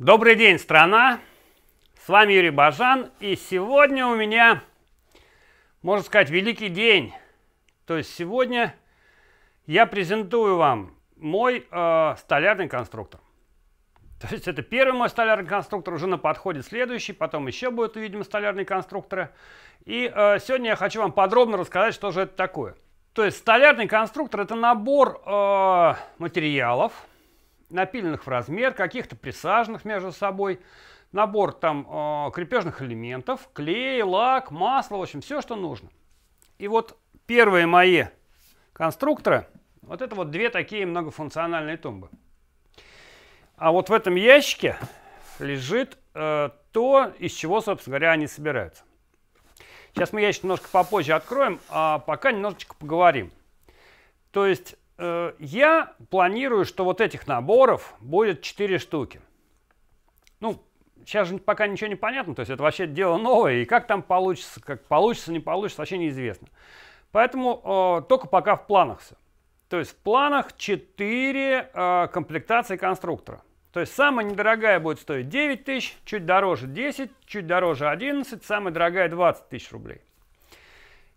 Добрый день, страна! С вами Юрий Бажан, и сегодня у меня, можно сказать, великий день. То есть сегодня я презентую вам мой э, столярный конструктор. То есть это первый мой столярный конструктор, уже на подходе следующий, потом еще будет видимо, столярные конструкторы. И э, сегодня я хочу вам подробно рассказать, что же это такое. То есть столярный конструктор – это набор э, материалов – напиленных в размер, каких-то присаженных между собой, набор там э, крепежных элементов, клей, лак, масло, в общем, все, что нужно. И вот первые мои конструкторы, вот это вот две такие многофункциональные тумбы. А вот в этом ящике лежит э, то, из чего, собственно говоря, они собираются. Сейчас мы ящик немножко попозже откроем, а пока немножечко поговорим. То есть Э, я планирую, что вот этих наборов будет 4 штуки. Ну, сейчас же пока ничего не понятно, то есть это вообще дело новое, и как там получится, как получится, не получится, вообще неизвестно. Поэтому э, только пока в планах все. То есть в планах 4 э, комплектации конструктора. То есть самая недорогая будет стоить 9 тысяч, чуть дороже 10, чуть дороже 11, самая дорогая 20 тысяч рублей.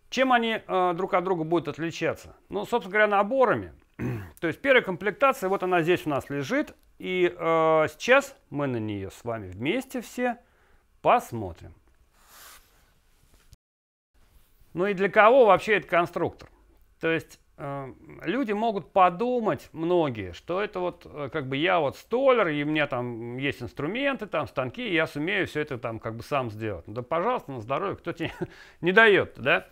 Чем они э, друг от друга будут отличаться? Ну, собственно говоря, наборами. То есть первая комплектация, вот она здесь у нас лежит. И э, сейчас мы на нее с вами вместе все посмотрим. Ну и для кого вообще этот конструктор? То есть э, люди могут подумать, многие, что это вот э, как бы я вот столер, и у меня там есть инструменты, там станки, и я сумею все это там как бы сам сделать. Ну да пожалуйста, на здоровье, кто тебе не дает, да?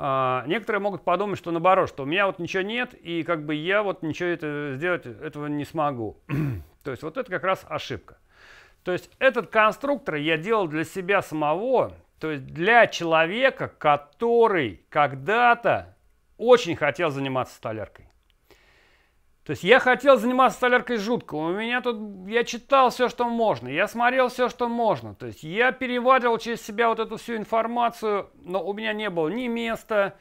А, некоторые могут подумать, что наоборот, что у меня вот ничего нет, и как бы я вот ничего это, сделать этого не смогу. То есть вот это как раз ошибка. То есть этот конструктор я делал для себя самого, то есть для человека, который когда-то очень хотел заниматься столяркой. То есть я хотел заниматься столяркой жутко. У меня тут, я читал все, что можно, я смотрел все, что можно. То есть я переваривал через себя вот эту всю информацию, но у меня не было ни места,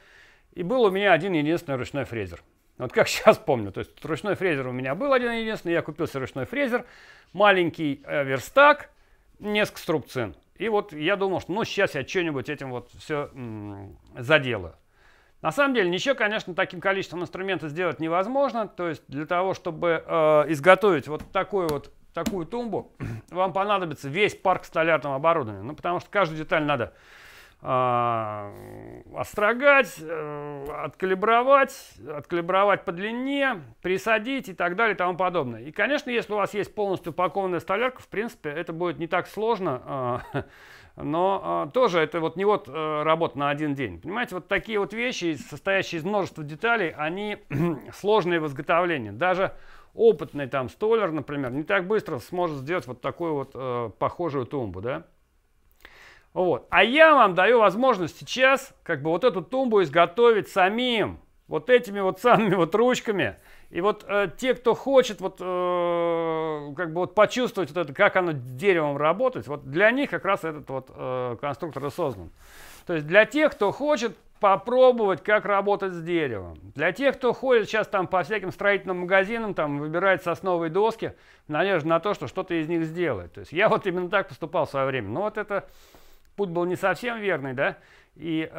и был у меня один единственный ручной фрезер. Вот как сейчас помню, то есть ручной фрезер у меня был один единственный, я купил себе ручной фрезер, маленький э, верстак, несколько струбцин. И вот я думал, что ну сейчас я что-нибудь этим вот все заделаю. На самом деле ничего, конечно, таким количеством инструмента сделать невозможно. То есть для того, чтобы э, изготовить вот такую вот такую тумбу, вам понадобится весь парк столярного оборудования. Ну, потому что каждую деталь надо а, острогать, э, откалибровать, откалибровать по длине, присадить и так далее и тому подобное. И, конечно, если у вас есть полностью упакованная столярка, в принципе, это будет не так сложно, а, но а, тоже это вот не вот э, работа на один день. Понимаете, вот такие вот вещи, состоящие из множества деталей, они сложные в изготовлении. Даже опытный там столер, например, не так быстро сможет сделать вот такую вот э, похожую тумбу, да? Вот. А я вам даю возможность сейчас как бы вот эту тумбу изготовить самим. Вот этими вот самыми вот ручками. И вот э, те, кто хочет вот э, как бы вот почувствовать вот это, как оно деревом работать, вот для них как раз этот вот э, конструктор и создан. То есть для тех, кто хочет попробовать, как работать с деревом. Для тех, кто ходит сейчас там по всяким строительным магазинам, там выбирает сосновые доски, надежда на то, что что-то из них сделает. То есть я вот именно так поступал в свое время. Но ну, вот это путь был не совсем верный, да, и э,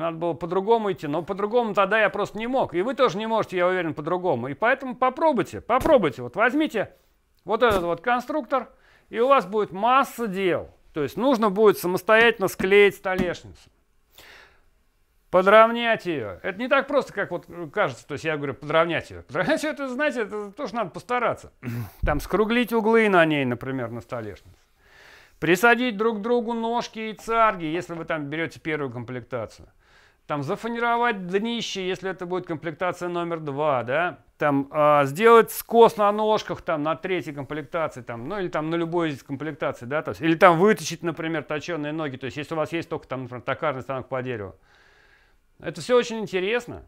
надо было по-другому идти, но по-другому тогда я просто не мог, и вы тоже не можете, я уверен, по-другому, и поэтому попробуйте, попробуйте, вот возьмите вот этот вот конструктор, и у вас будет масса дел, то есть нужно будет самостоятельно склеить столешницу подровнять ее. Это не так просто, как вот кажется. То есть я говорю, подровнять ее. Подровнять ее, это, знаете, это тоже надо постараться. Там скруглить углы на ней, например, на столешнице. Присадить друг другу ножки и царги, если вы там берете первую комплектацию. Там зафанировать днище, если это будет комплектация номер два, да. Там э, сделать скос на ножках там на третьей комплектации, там, ну или там на любой из комплектаций, да, то есть, или там вытащить, например, точенные ноги, то есть, если у вас есть только там, например, токарный станок по дереву. Это все очень интересно.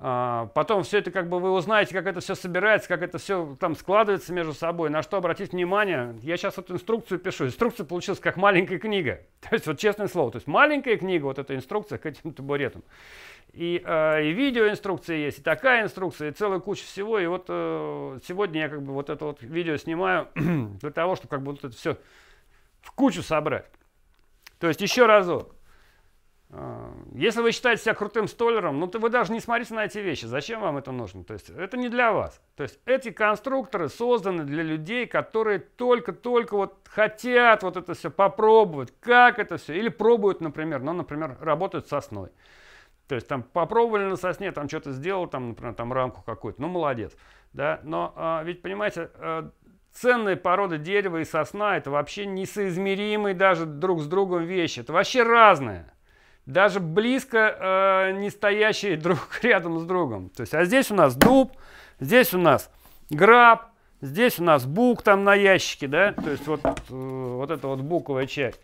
А, потом все это как бы вы узнаете, как это все собирается, как это все там складывается между собой, на что обратить внимание. Я сейчас вот инструкцию пишу. Инструкция получилась как маленькая книга. То есть вот честное слово. То есть маленькая книга, вот эта инструкция к этим табуретам. И, а, и видеоинструкция есть, и такая инструкция, и целая куча всего. И вот э, сегодня я как бы вот это вот видео снимаю для того, чтобы как бы вот это все в кучу собрать. То есть еще разок. А, если вы считаете себя крутым столером, ну то вы даже не смотрите на эти вещи. Зачем вам это нужно? То есть это не для вас. То есть эти конструкторы созданы для людей, которые только-только вот хотят вот это все попробовать, как это все. Или пробуют, например, ну, например, работают сосной. То есть там попробовали на сосне, там что-то сделал, там, например, там рамку какую-то, ну молодец. Да? Но а, ведь, понимаете, э, ценные породы дерева и сосна это вообще несоизмеримые даже друг с другом вещи. Это вообще разное даже близко э, не стоящие друг рядом с другом. То есть, а здесь у нас дуб, здесь у нас граб, здесь у нас бук там на ящике, да, то есть вот, э, вот эта вот буковая часть.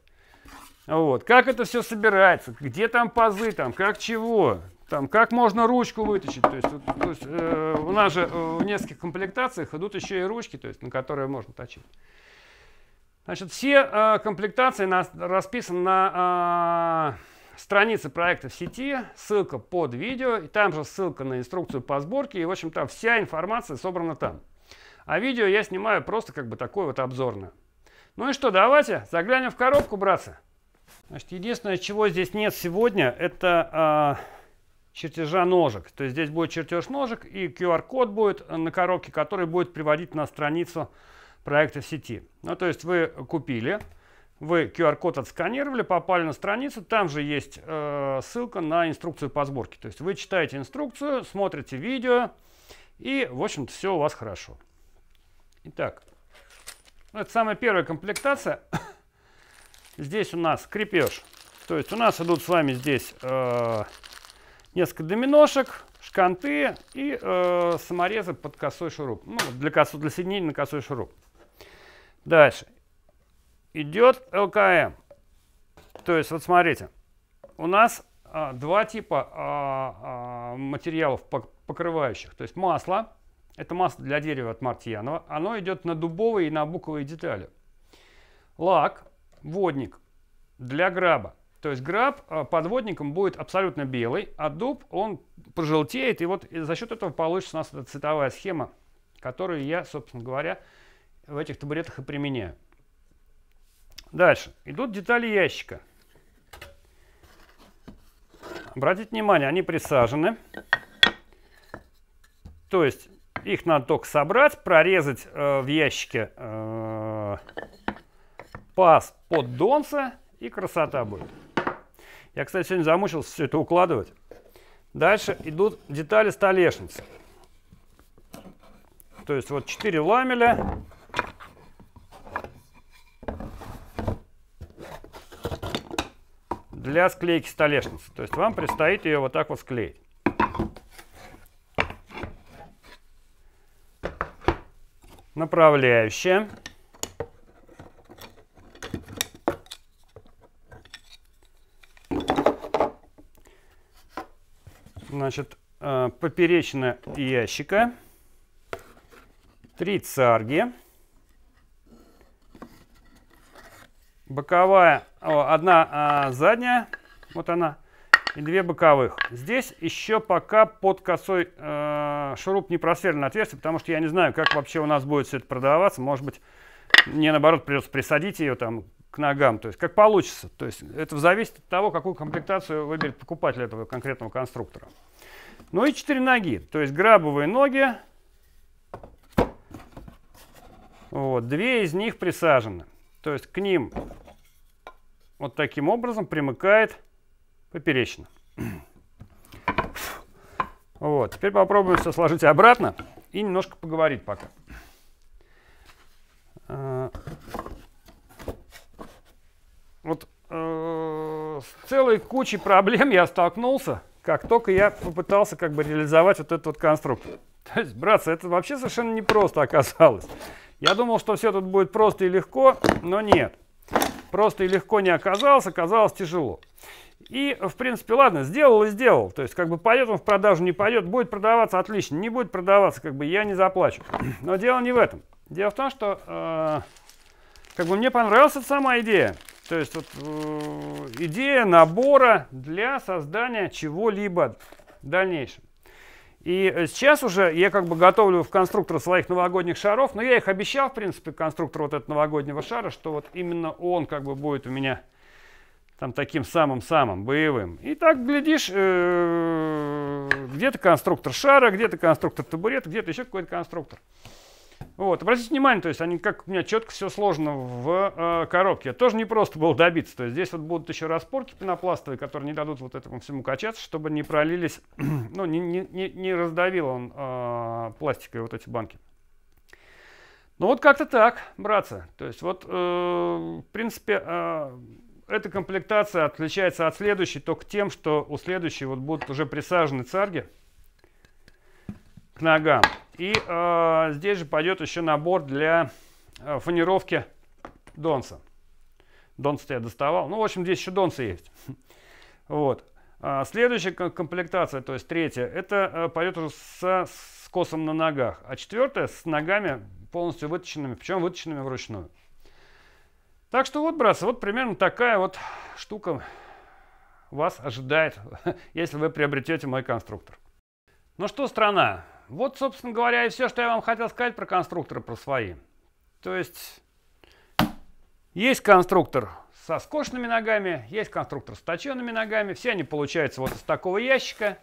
Вот, как это все собирается, где там пазы, там, как чего, там, как можно ручку вытащить, то есть, вот, то есть э, у нас же э, в нескольких комплектациях идут еще и ручки, то есть, на которые можно точить. Значит, все э, комплектации на, расписаны на... Э, страница проекта в сети, ссылка под видео, и там же ссылка на инструкцию по сборке, и, в общем, то вся информация собрана там. А видео я снимаю просто как бы такое вот обзорное. Ну и что, давайте заглянем в коробку, братцы. Значит, единственное, чего здесь нет сегодня, это э, чертежа ножек. То есть здесь будет чертеж ножек и QR-код будет э, на коробке, который будет приводить на страницу проекта в сети. Ну, то есть вы купили, вы QR-код отсканировали, попали на страницу, там же есть э, ссылка на инструкцию по сборке. То есть вы читаете инструкцию, смотрите видео, и, в общем-то, все у вас хорошо. Итак, ну, это самая первая комплектация. Здесь у нас крепеж. То есть у нас идут с вами здесь э, несколько доминошек, шканты и э, саморезы под косой шуруп. Ну, для, косо, для соединения на косой шуруп. Дальше идет ЛКМ. То есть, вот смотрите, у нас а, два типа а, а, материалов покрывающих. То есть масло, это масло для дерева от Мартьянова, оно идет на дубовые и на буковые детали. Лак, водник для граба. То есть граб а, подводником будет абсолютно белый, а дуб он пожелтеет, и вот за счет этого получится у нас эта цветовая схема, которую я, собственно говоря, в этих табуретах и применяю. Дальше. Идут детали ящика. Обратите внимание, они присажены. То есть их надо только собрать, прорезать э, в ящике э, паз под донца и красота будет. Я, кстати, сегодня замучился все это укладывать. Дальше идут детали столешницы. То есть вот 4 ламеля, для склейки столешницы. То есть вам предстоит ее вот так вот склеить. Направляющая. Значит, э, поперечная ящика. Три царги. боковая, о, одна а, задняя, вот она, и две боковых. Здесь еще пока под косой э, шуруп не просверлено отверстие, потому что я не знаю, как вообще у нас будет все это продаваться. Может быть, мне наоборот придется присадить ее там к ногам. То есть как получится. То есть это зависит от того, какую комплектацию выберет покупатель этого конкретного конструктора. Ну и четыре ноги. То есть грабовые ноги. Вот, две из них присажены. То есть к ним вот таким образом примыкает поперечно. Вот, теперь попробуем все сложить обратно и немножко поговорить пока. Э, вот э, с целой кучей проблем я столкнулся, как только я попытался как бы реализовать вот этот вот конструктор. То есть, братцы, это вообще совершенно непросто оказалось. Я думал, что все тут будет просто и легко, но нет. Просто и легко не оказалось, оказалось тяжело. И, в принципе, ладно, сделал и сделал. То есть, как бы пойдет он в продажу, не пойдет, будет продаваться, отлично, не будет продаваться, как бы я не заплачу. Но дело не в этом. Дело в том, что э, как бы мне понравилась эта сама идея. То есть, вот, э, идея набора для создания чего-либо в дальнейшем. И э, сейчас уже я как бы готовлю в конструктор своих новогодних шаров, но я их обещал, в принципе, конструктор вот этого новогоднего шара, что вот именно он как бы будет у меня там таким самым-самым боевым. И так, глядишь, э, где-то конструктор шара, где-то конструктор табурета, где-то еще какой-то конструктор. Вот, обратите внимание, то есть они как у меня четко все сложно в э, коробке. Это тоже не просто было добиться. То есть здесь вот будут еще распорки пенопластовые, которые не дадут вот этому всему качаться, чтобы не пролились, ну, не, не, не не раздавил он э, пластикой вот эти банки. Ну вот как-то так, братцы. То есть вот, э, в принципе, э, эта комплектация отличается от следующей только тем, что у следующей вот будут уже присажены царги к ногам. И э, здесь же пойдет еще набор для э, фанировки донса. Донс я доставал. Ну, в общем, здесь еще донсы есть. Вот. А следующая комплектация, то есть третья, это э, пойдет уже со, с косом на ногах. А четвертая с ногами полностью выточенными, причем выточенными вручную. Так что вот, братцы, вот примерно такая вот штука вас ожидает, если вы приобретете мой конструктор. Ну что, страна, вот, собственно говоря, и все, что я вам хотел сказать про конструкторы, про свои. То есть, есть конструктор со скошенными ногами, есть конструктор с точенными ногами. Все они получаются вот из такого ящика.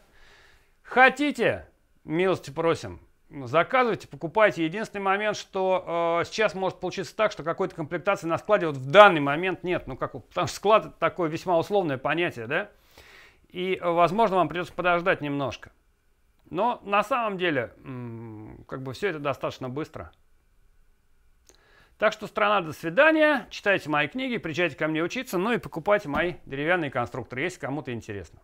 Хотите, милости просим, заказывайте, покупайте. Единственный момент, что э, сейчас может получиться так, что какой-то комплектации на складе вот в данный момент нет. Ну, как, потому что склад это такое весьма условное понятие, да? И, э, возможно, вам придется подождать немножко. Но на самом деле, как бы все это достаточно быстро. Так что страна, до свидания. Читайте мои книги, приезжайте ко мне учиться, ну и покупайте мои деревянные конструкторы, если кому-то интересно.